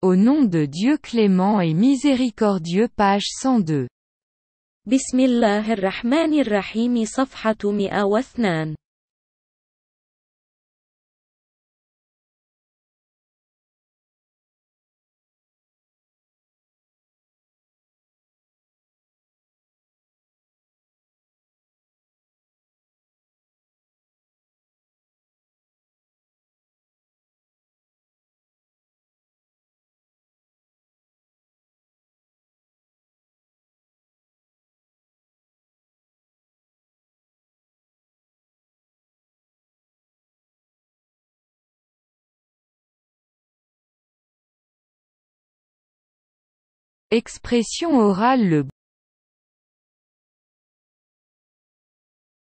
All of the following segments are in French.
Au nom de Dieu clément et miséricordieux page 102. Rahimi صفحة 102 Expression orale Le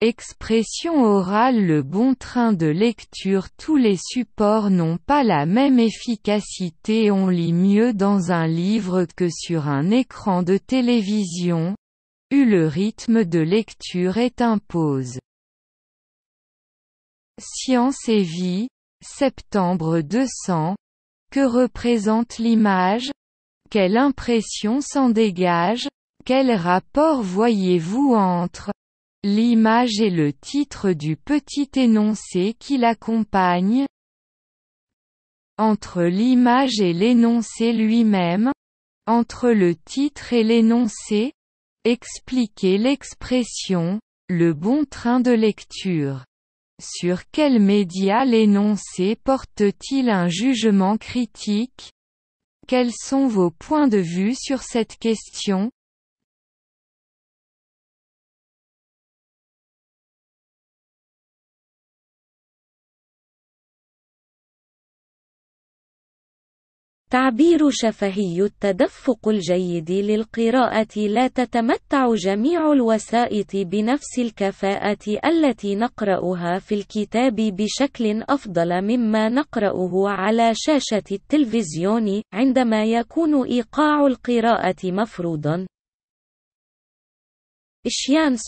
Expression orale Le bon train de lecture Tous les supports n'ont pas la même efficacité On lit mieux dans un livre que sur un écran de télévision. U le rythme de lecture est impose. Science et vie, septembre 200. Que représente l'image quelle impression s'en dégage Quel rapport voyez-vous entre l'image et le titre du petit énoncé qui l'accompagne Entre l'image et l'énoncé lui-même Entre le titre et l'énoncé Expliquez l'expression le bon train de lecture. Sur quel média l'énoncé porte-t-il un jugement critique quels sont vos points de vue sur cette question تعبير شفهي التدفق الجيد للقراءة لا تتمتع جميع الوسائط بنفس الكفاءة التي نقرأها في الكتاب بشكل أفضل مما نقرأه على شاشة التلفزيون عندما يكون إيقاع القراءة مفروضا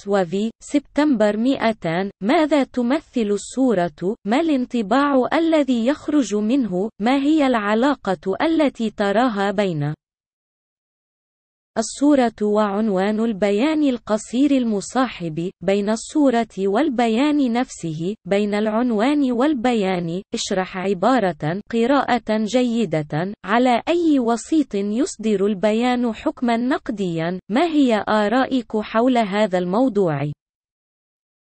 وفي سبتمبر 200 ماذا تمثل الصورة؟ ما الانطباع الذي يخرج منه؟ ما هي العلاقة التي تراها بين الصورة وعنوان البيان القصير المصاحب بين الصورة والبيان نفسه بين العنوان والبيان اشرح عبارة قراءة جيدة على أي وسيط يصدر البيان حكما نقديا ما هي آرائك حول هذا الموضوع